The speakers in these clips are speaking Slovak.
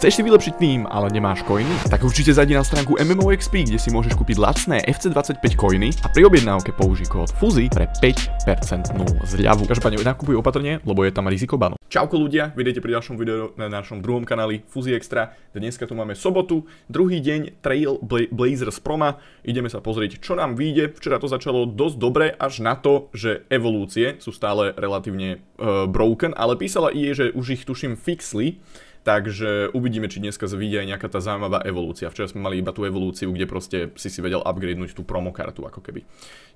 Chceš si vylepšiť tým, ale nemáš koiny? Tak určite zajdi na stránku MMOXP, kde si môžeš kúpiť lacné FC25 coiny a pri objednávke použij kód FUZY pre 5% zľavu. Každopádne nakupuj opatrne, lebo je tam riziko banu. Čauko ľudia, vidíte pri ďalšom videu na našom druhom kanáli FUZY Extra. Dneska tu máme sobotu, druhý deň Trail Blazers Proma. Ideme sa pozrieť, čo nám vyjde. Včera to začalo dosť dobre, až na to, že evolúcie sú stále relatívne e, broken, ale písala IE, že už ich tuším fixli Takže uvidíme, či dneska vyjde aj nejaká tá zaujímavá evolúcia. Včera sme mali iba tú evolúciu, kde proste si si vedel upgradenúť tú promokartu ako keby.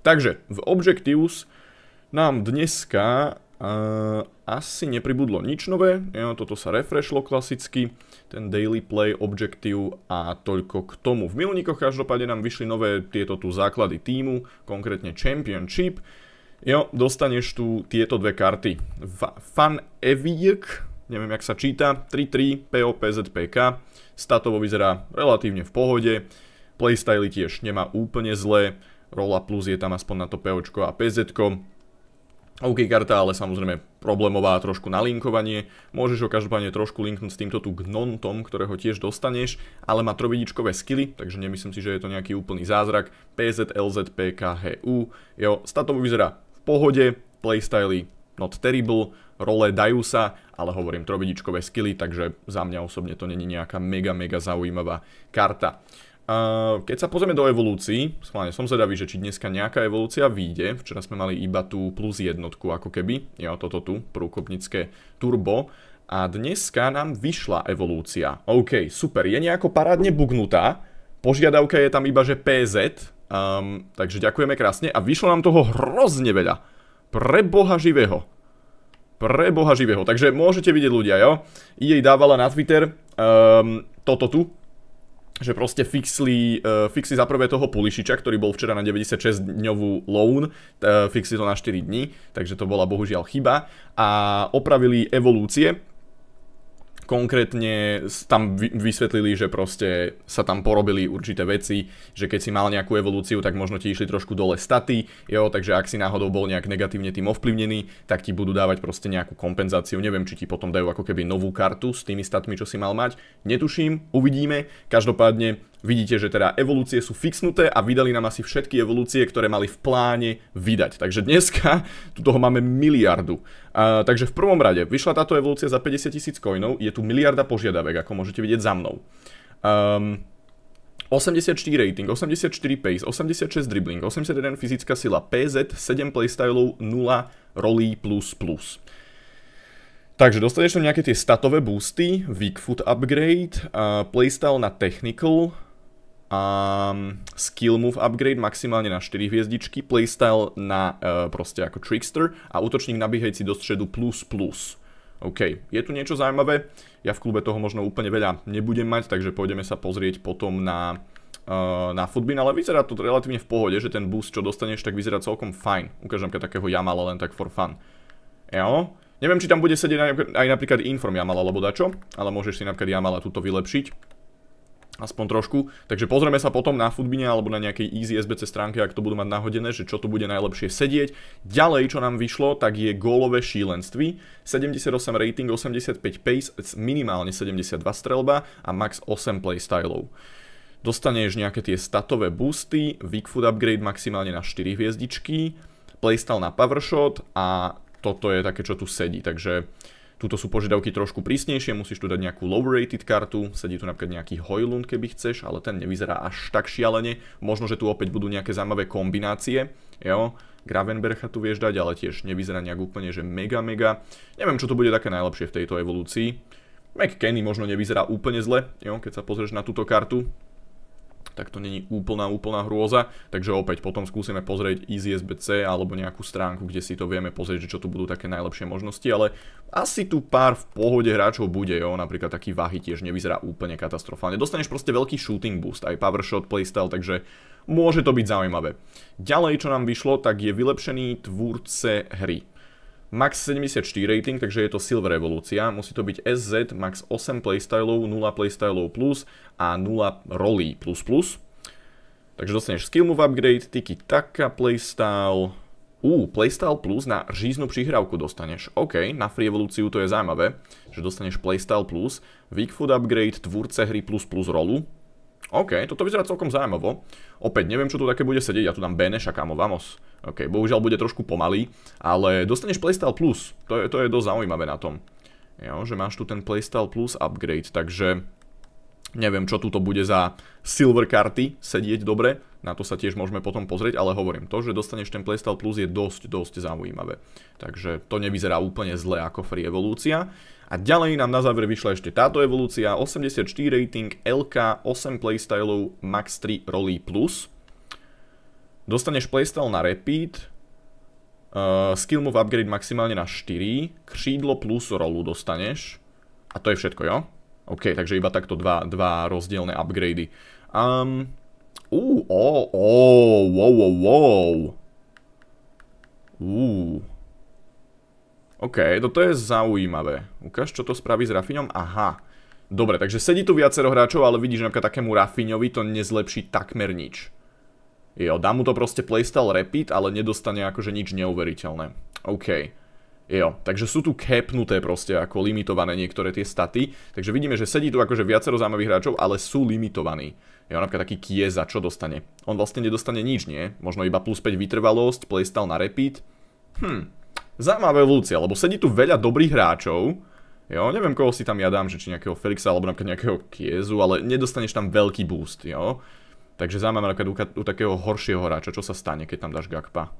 Takže v Objectives nám dneska uh, asi nepribudlo nič nové. toto sa refreshlo klasicky, ten daily play, Objective a toľko k tomu. V milníkoch každopádne nám vyšli nové tieto tu základy týmu, konkrétne Championship. Jo, dostaneš tu tieto dve karty. Fan Evijek, neviem, jak sa číta, 3-3, POPZPK. Statovo vyzerá relatívne v pohode, playstyly tiež nemá úplne zlé, rola plus je tam aspoň na to POčko a PZ. OK karta, ale samozrejme problémová trošku na linkovanie. Môžeš ho každopádne trošku linknúť s týmto tu Gnontom, ktorého tiež dostaneš, ale má trovidičkové skily, takže nemyslím si, že je to nejaký úplný zázrak. PZ, LZ, Jo, statovo vyzerá v pohode, playstyly not terrible, role dajú sa, ale hovorím trobidičkové skily, takže za mňa osobne to není nejaká mega, mega zaujímavá karta. Uh, keď sa pozrieme do evolúcií, schválne som zvedavý, že či dneska nejaká evolúcia vyjde. Včera sme mali iba tú plus jednotku ako keby, jo, toto tu, prúkopnické turbo. A dneska nám vyšla evolúcia. OK, super, je nejako parádne bugnutá. Požiadavka je tam iba, že PZ, um, takže ďakujeme krásne a vyšlo nám toho hrozne veľa. Pre boha živého. Pre boha živého. Takže môžete vidieť ľudia, jo? jej dávala na Twitter um, toto tu, že proste fixli, uh, fixli za prvé toho Pulišiča, ktorý bol včera na 96-dňovú loan, uh, fixli to na 4 dní, takže to bola bohužiaľ chyba a opravili evolúcie, konkrétne tam vysvetlili, že proste sa tam porobili určité veci, že keď si mal nejakú evolúciu, tak možno ti išli trošku dole staty, jo, takže ak si náhodou bol nejak negatívne tým ovplyvnený, tak ti budú dávať proste nejakú kompenzáciu. Neviem, či ti potom dajú ako keby novú kartu s tými statmi, čo si mal mať. Netuším, uvidíme. Každopádne Vidíte, že teda evolúcie sú fixnuté a vydali nám asi všetky evolúcie, ktoré mali v pláne vydať. Takže dneska tu toho máme miliardu. Uh, takže v prvom rade, vyšla táto evolúcia za 50 tisíc coinov, je tu miliarda požiadavek, ako môžete vidieť za mnou. Um, ehm, 84 rating, 84 pace, 86 dribbling, 81 fyzická sila, PZ, 7 playstylov, 0 rolí plus plus. Takže dostaneš tam nejaké tie statové boosty, weak foot upgrade, uh, playstyle na technical, a mm, skill move upgrade maximálne na 4 hviezdičky, playstyle na uh, proste ako trickster a útočník nabíhajci do stredu plus plus. OK, je tu niečo zaujímavé, ja v klube toho možno úplne veľa nebudem mať, takže pôjdeme sa pozrieť potom na, uh, na futbin, ale vyzerá to relatívne v pohode, že ten boost, čo dostaneš, tak vyzerá celkom fajn. Ukážem keď takého Jamala len tak for fun. Jo? Neviem, či tam bude sedieť aj napríklad Inform Yamala, alebo dačo, ale môžeš si napríklad Jamala tuto vylepšiť aspoň trošku. Takže pozrieme sa potom na Foodbine alebo na nejakej Easy SBC stránke, ak to budú mať nahodené, že čo tu bude najlepšie sedieť. Ďalej, čo nám vyšlo, tak je gólové šílenství. 78 rating, 85 pace, minimálne 72 strelba a max 8 playstylov. Dostaneš nejaké tie statové boosty, Weak Food Upgrade maximálne na 4 hviezdičky, playstyle na Powershot a toto je také, čo tu sedí. Takže Tuto sú požiadavky trošku prísnejšie, musíš tu dať nejakú low-rated kartu, sedí tu napríklad nejaký Hojlund, keby chceš, ale ten nevyzerá až tak šialene. Možno, že tu opäť budú nejaké zaujímavé kombinácie, jo. Gravenbercha tu vieš dať, ale tiež nevyzerá nejak úplne, že mega, mega. Neviem, čo to bude také najlepšie v tejto evolúcii. McKenny možno nevyzerá úplne zle, jo, keď sa pozrieš na túto kartu tak to není úplná, úplná hrôza. Takže opäť potom skúsime pozrieť EasySBC alebo nejakú stránku, kde si to vieme pozrieť, že čo tu budú také najlepšie možnosti, ale asi tu pár v pohode hráčov bude, jo, napríklad taký Vahy tiež nevyzerá úplne katastrofálne. Dostaneš proste veľký shooting boost, aj power shot playstyle, takže môže to byť zaujímavé. Ďalej, čo nám vyšlo, tak je vylepšený tvúrce hry. Max 74 rating, takže je to Silver Revolúcia. Musí to byť SZ, max 8 playstylov, 0 playstylov plus a 0 rolí plus plus. Takže dostaneš skill move upgrade, tiki taka playstyle. Ú, playstyle plus na žíznu přihrávku dostaneš. OK, na free evolúciu to je zaujímavé, že dostaneš playstyle plus, weak food upgrade, tvúrce hry plus plus rolu. OK, toto vyzerá celkom zaujímavo. Opäť neviem, čo tu také bude sedieť, ja tu dám Beneša, kamo, vamos. OK, bohužiaľ bude trošku pomalý, ale dostaneš Playstyle Plus, to je, to je dosť zaujímavé na tom. Jo, že máš tu ten Playstyle Plus upgrade, takže Neviem, čo tuto bude za silver karty sedieť dobre, na to sa tiež môžeme potom pozrieť, ale hovorím, to, že dostaneš ten Playstyle Plus je dosť, dosť zaujímavé. Takže to nevyzerá úplne zle ako Free Evolúcia. A ďalej nám na záver vyšla ešte táto evolúcia, 84 rating, LK, 8 playstylov, max 3 rolí plus. Dostaneš playstyle na repeat, uh, skill move upgrade maximálne na 4, křídlo plus rolu dostaneš. A to je všetko, jo? OK, takže iba takto dva, dva rozdielne upgrady. Um, ú, ó, ó, wow, wow, wow. Uh. OK, toto je zaujímavé. Ukáž, čo to spraví s Rafiňom. Aha. Dobre, takže sedí tu viacero hráčov, ale vidíš, že napríklad takému Rafiňovi to nezlepší takmer nič. Jo, dá mu to proste playstyle repeat, ale nedostane akože nič neuveriteľné. OK. Jo, takže sú tu capnuté proste ako limitované niektoré tie staty. Takže vidíme, že sedí tu akože viacero zaujímavých hráčov, ale sú limitovaní. Jo, napríklad taký Kieza, čo dostane? On vlastne nedostane nič, nie? Možno iba plus 5 vytrvalosť, playstyle na repeat. Hm, zaujímavé evolúcia, lebo sedí tu veľa dobrých hráčov. Jo, neviem koho si tam ja dám, že či nejakého Felixa alebo napríklad nejakého Kiezu, ale nedostaneš tam veľký boost, jo? Takže zaujímavé napríklad u, takého horšieho hráča, čo sa stane, keď tam dáš Gakpa.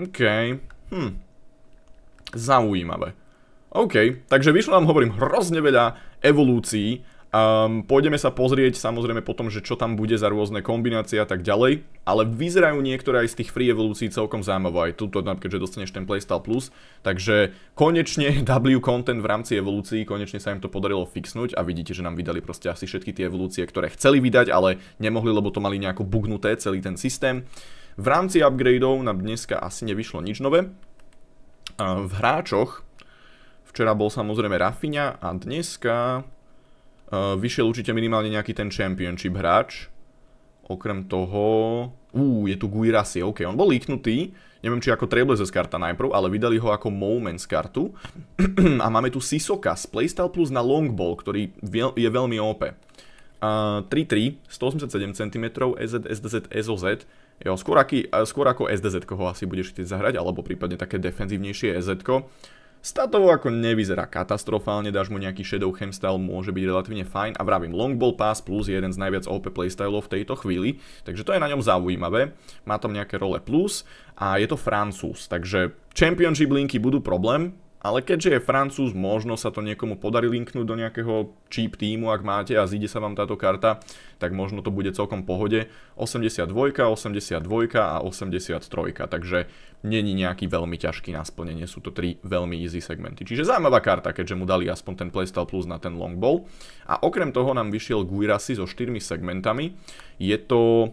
OK, hm, zaujímavé. OK, takže vyšlo nám, hovorím, hrozne veľa evolúcií. Um, pôjdeme sa pozrieť samozrejme potom, že čo tam bude za rôzne kombinácie a tak ďalej, ale vyzerajú niektoré aj z tých free evolúcií celkom zaujímavé, aj tuto napríklad, že dostaneš ten Playstyle Plus, takže konečne W content v rámci evolúcií, konečne sa im to podarilo fixnúť a vidíte, že nám vydali proste asi všetky tie evolúcie, ktoré chceli vydať, ale nemohli, lebo to mali nejako bugnuté celý ten systém. V rámci upgradeov nám dneska asi nevyšlo nič nové, v hráčoch včera bol samozrejme Rafinha a dneska e, vyšiel určite minimálne nejaký ten championship hráč. Okrem toho... Uú, je tu Guirassi, ok, on bol líknutý. Neviem, či ako Trailblazers karta najprv, ale vydali ho ako Moments kartu. a máme tu Sisoka z Playstyle Plus na Longball, ktorý je veľmi OP. 3-3, 187 cm, EZ, SDZ, SOZ. Jo, skôr, aký, skôr ako SDZ ho asi budeš chcieť zahrať, alebo prípadne také defenzívnejšie SZ. Statovo ako nevyzerá katastrofálne, dáš mu nejaký Shadow Hemstyle, môže byť relatívne fajn a vravím Long Ball Pass plus jeden z najviac OP playstylov v tejto chvíli, takže to je na ňom zaujímavé, má tam nejaké role plus a je to Francúz, takže Championship linky budú problém, ale keďže je Francúz, možno sa to niekomu podarí linknúť do nejakého cheap týmu, ak máte a zíde sa vám táto karta, tak možno to bude celkom pohode. 82, 82 a 83, takže není nejaký veľmi ťažký na splnenie, sú to tri veľmi easy segmenty. Čiže zaujímavá karta, keďže mu dali aspoň ten Playstyle Plus na ten long ball. A okrem toho nám vyšiel Guirasi so štyrmi segmentami. Je to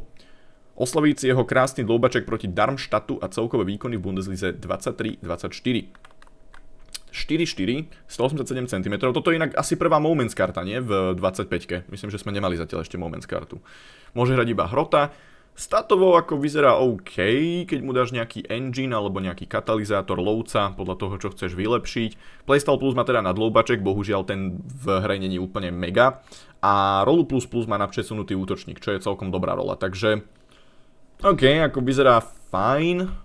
Oslavíci jeho krásny dlobaček proti Darmstadtu a celkové výkony v Bundeslize 23-24. 4-4, 187 cm. Toto je inak asi prvá Moments karta, nie? V 25-ke. Myslím, že sme nemali zatiaľ ešte Moments kartu. Môže hrať iba Hrota. Statovo ako vyzerá OK, keď mu dáš nejaký engine alebo nejaký katalizátor lovca podľa toho, čo chceš vylepšiť. Playstyle Plus má teda nadloubaček, bohužiaľ ten v hre není úplne mega. A rolu Plus Plus má na útočník, čo je celkom dobrá rola. Takže OK, ako vyzerá fajn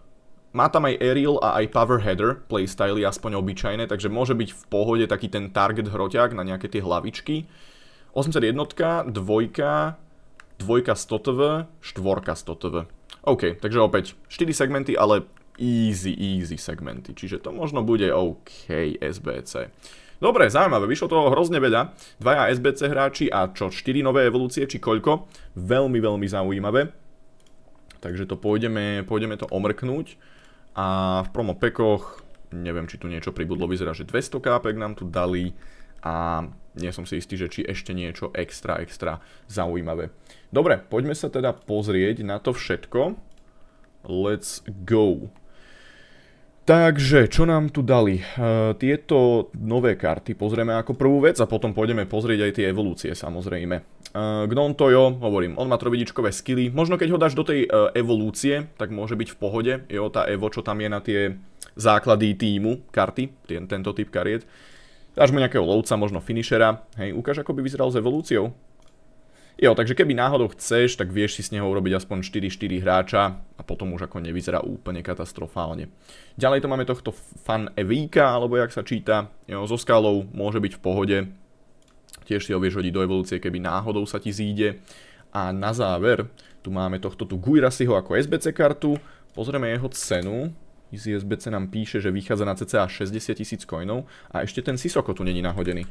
má tam aj aerial a aj power header playstyly, aspoň obyčajné, takže môže byť v pohode taký ten target hroťák na nejaké tie hlavičky. 81, 2, 2. 100 TV, 4 100 TV. OK, takže opäť 4 segmenty, ale easy, easy segmenty, čiže to možno bude OK SBC. Dobre, zaujímavé, vyšlo toho hrozne veľa. Dvaja SBC hráči a čo, 4 nové evolúcie, či koľko? Veľmi, veľmi zaujímavé. Takže to pôjdeme, pôjdeme to omrknúť a v pekoch neviem, či tu niečo pribudlo, vyzerá, že 200 kápek nám tu dali a nie som si istý, že či ešte niečo extra, extra zaujímavé. Dobre, poďme sa teda pozrieť na to všetko. Let's go. Takže, čo nám tu dali? Eh, tieto nové karty pozrieme ako prvú vec a potom pôjdeme pozrieť aj tie evolúcie samozrejme. Uh, to jo, hovorím, on má trobidičkové skilly. Možno keď ho dáš do tej eh, evolúcie, tak môže byť v pohode. Jo, tá evo, čo tam je na tie základy týmu, karty, tento typ kariet. Dáš mu nejakého lovca, možno finishera. Hej, ukáž, ako by vyzeral s evolúciou. Jo, takže keby náhodou chceš, tak vieš si z neho urobiť aspoň 4-4 hráča a potom už ako nevyzerá úplne katastrofálne. Ďalej to máme tohto fan Evíka, alebo jak sa číta, jo, so skalou môže byť v pohode, tiež si ho vieš hodiť do evolúcie, keby náhodou sa ti zíde. A na záver, tu máme tohto tu Guirasiho ako SBC kartu, pozrieme jeho cenu, Easy SBC nám píše, že vychádza na cca 60 tisíc coinov a ešte ten Sisoko tu není nahodený.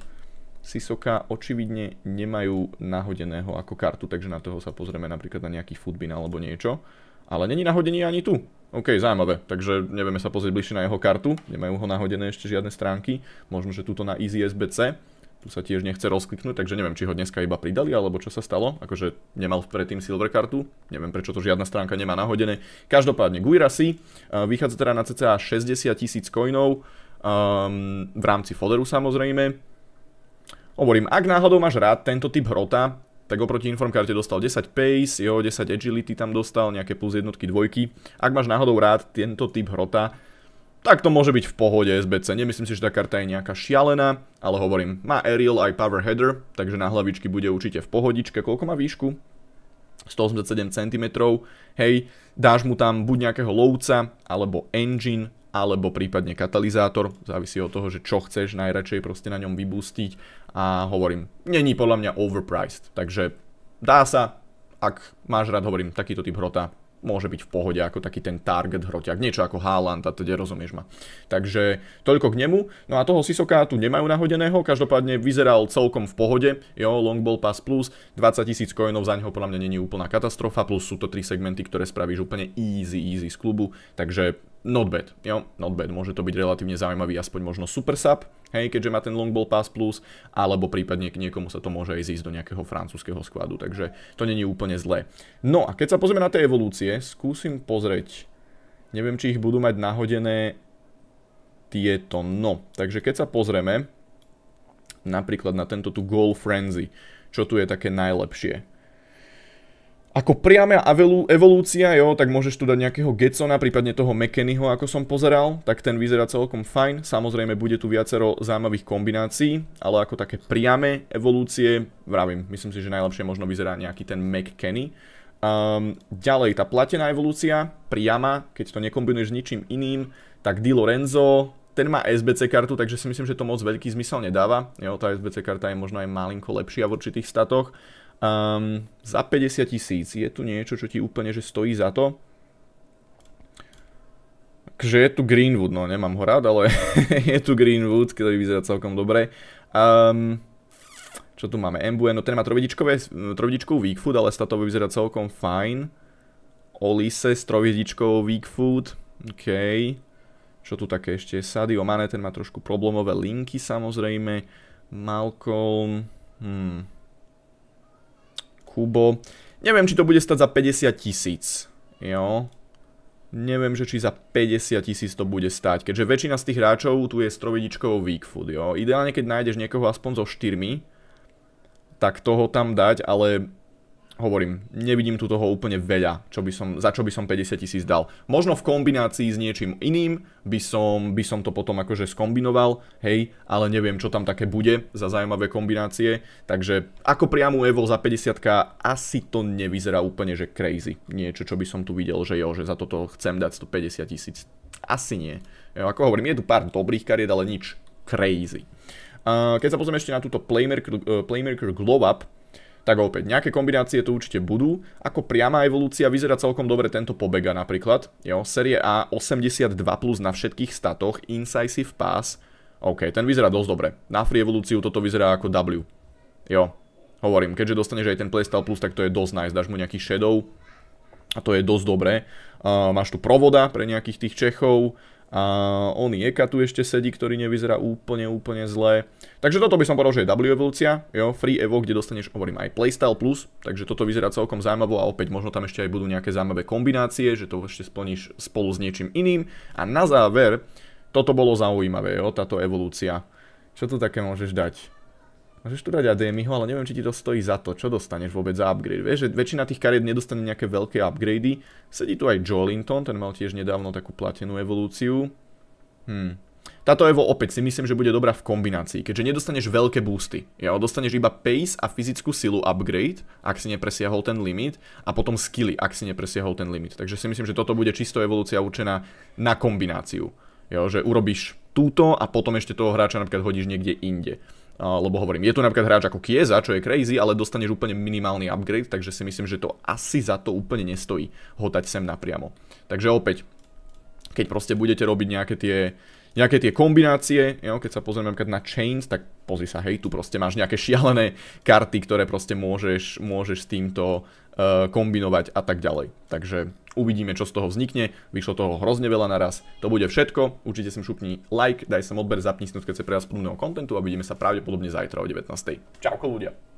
Sisoka očividne nemajú nahodeného ako kartu, takže na toho sa pozrieme napríklad na nejaký futbin alebo niečo. Ale není nahodený ani tu. OK, zaujímavé. Takže nevieme sa pozrieť bližšie na jeho kartu. Nemajú ho nahodené ešte žiadne stránky. Možno, že tuto na Easy SBC. Tu sa tiež nechce rozkliknúť, takže neviem, či ho dneska iba pridali, alebo čo sa stalo. Akože nemal predtým silver kartu. Neviem, prečo to žiadna stránka nemá nahodené. Každopádne, Guirasi eh, vychádza teda na cca 60 tisíc coinov. Um, v rámci Foderu samozrejme Hovorím, ak náhodou máš rád tento typ hrota, tak oproti informkarte dostal 10 pace, jo, 10 agility tam dostal, nejaké plus jednotky, dvojky. Ak máš náhodou rád tento typ hrota, tak to môže byť v pohode SBC. Nemyslím si, že tá karta je nejaká šialená, ale hovorím, má aerial aj power header, takže na hlavičky bude určite v pohodičke. Koľko má výšku? 187 cm, hej, dáš mu tam buď nejakého lovca, alebo engine, alebo prípadne katalizátor, závisí od toho, že čo chceš najradšej proste na ňom vybustiť a hovorím, není podľa mňa overpriced, takže dá sa, ak máš rád, hovorím, takýto typ hrota môže byť v pohode ako taký ten target hroťak, niečo ako Haaland a teda rozumieš ma. Takže toľko k nemu. No a toho Sisoka tu nemajú nahodeného, každopádne vyzeral celkom v pohode, jo, Longball Pass Plus, 20 tisíc coinov za neho podľa mňa není úplná katastrofa, plus sú to tri segmenty, ktoré spravíš úplne easy, easy z klubu, takže not bad, jo, not bad, môže to byť relatívne zaujímavý, aspoň možno super sub, hej, keďže má ten long ball pass plus, alebo prípadne k niekomu sa to môže aj zísť do nejakého francúzského skladu, takže to není úplne zlé. No a keď sa pozrieme na tie evolúcie, skúsim pozrieť, neviem, či ich budú mať nahodené tieto, no, takže keď sa pozrieme napríklad na tento tu Goal Frenzy, čo tu je také najlepšie, ako priama evolúcia, jo, tak môžeš tu dať nejakého Getsona, prípadne toho McKennyho, ako som pozeral, tak ten vyzerá celkom fajn. Samozrejme, bude tu viacero zaujímavých kombinácií, ale ako také priame evolúcie, vravím, myslím si, že najlepšie možno vyzerá nejaký ten McKenny. Um, ehm, ďalej, tá platená evolúcia, priama, keď to nekombinuješ s ničím iným, tak Di Lorenzo, ten má SBC kartu, takže si myslím, že to moc veľký zmysel nedáva. Jo, tá SBC karta je možno aj malinko lepšia v určitých statoch. Um, za 50 tisíc je tu niečo, čo ti úplne že stojí za to. Takže je tu Greenwood, no nemám ho rád, ale je tu Greenwood, ktorý vyzerá celkom dobre. Um, čo tu máme? E, no ten má trovidičkovú weak food, ale statovo vyzerá celkom fajn. Olise s trovidičkovou weak food. OK. Čo tu také ešte? Sadio Mane, ten má trošku problémové linky samozrejme. Malcolm. Hmm. Kubo. Neviem, či to bude stať za 50 tisíc. Jo. Neviem, že či za 50 tisíc to bude stať, keďže väčšina z tých hráčov tu je s trovidičkou weak food, jo. Ideálne, keď nájdeš niekoho aspoň so štyrmi, tak toho tam dať, ale hovorím, nevidím tu toho úplne veľa, čo by som, za čo by som 50 tisíc dal. Možno v kombinácii s niečím iným by som, by som to potom akože skombinoval, hej, ale neviem, čo tam také bude za zaujímavé kombinácie, takže ako priamu Evo za 50 asi to nevyzerá úplne, že crazy. Niečo, čo by som tu videl, že jo, že za toto chcem dať 150 tisíc. Asi nie. Jo, ako hovorím, je tu pár dobrých kariet, ale nič crazy. Uh, keď sa pozrieme ešte na túto Playmaker, uh, Playmaker Glow Up, tak opäť nejaké kombinácie tu určite budú. Ako priama evolúcia vyzerá celkom dobre tento pobega napríklad. Jo, série A 82 plus na všetkých statoch, incisive pass. OK, ten vyzerá dosť dobre. Na free evolúciu toto vyzerá ako W. Jo, hovorím, keďže dostaneš aj ten playstyle plus, tak to je dosť nice. Dáš mu nejaký shadow, a to je dosť dobré. Uh, máš tu provoda pre nejakých tých Čechov, a on Jeka tu ešte sedí, ktorý nevyzerá úplne, úplne zle. Takže toto by som povedal, že je W evolúcia, jo, Free Evo, kde dostaneš, hovorím, aj Playstyle Plus, takže toto vyzerá celkom zaujímavo a opäť možno tam ešte aj budú nejaké zaujímavé kombinácie, že to ešte splníš spolu s niečím iným. A na záver, toto bolo zaujímavé, jo, táto evolúcia. Čo tu také môžeš dať? Môžeš tu dať ADMiho, ale neviem, či ti to stojí za to. Čo dostaneš vôbec za upgrade? Vieš, že väčšina tých kariet nedostane nejaké veľké upgrady. Sedí tu aj Jolinton, ten mal tiež nedávno takú platenú evolúciu. Hm. Táto Evo opäť si myslím, že bude dobrá v kombinácii, keďže nedostaneš veľké boosty. Jo, dostaneš iba pace a fyzickú silu upgrade, ak si nepresiahol ten limit, a potom skilly, ak si nepresiahol ten limit. Takže si myslím, že toto bude čisto evolúcia určená na kombináciu. Jo, že urobíš túto a potom ešte toho hráča napríklad hodíš niekde inde lebo hovorím, je tu napríklad hráč ako Kieza, čo je crazy, ale dostaneš úplne minimálny upgrade, takže si myslím, že to asi za to úplne nestojí hotať sem napriamo. Takže opäť, keď proste budete robiť nejaké tie, nejaké tie kombinácie, jo, keď sa pozrieme napríklad na Chains, tak pozri sa, hej, tu proste máš nejaké šialené karty, ktoré proste môžeš, môžeš s týmto uh, kombinovať a tak ďalej. Takže uvidíme, čo z toho vznikne. Vyšlo toho hrozne veľa naraz. To bude všetko. Určite sem šupni like, daj sem odber, zapni snúť, keď sa pre vás plného kontentu a vidíme sa pravdepodobne zajtra o 19. Čauko ľudia.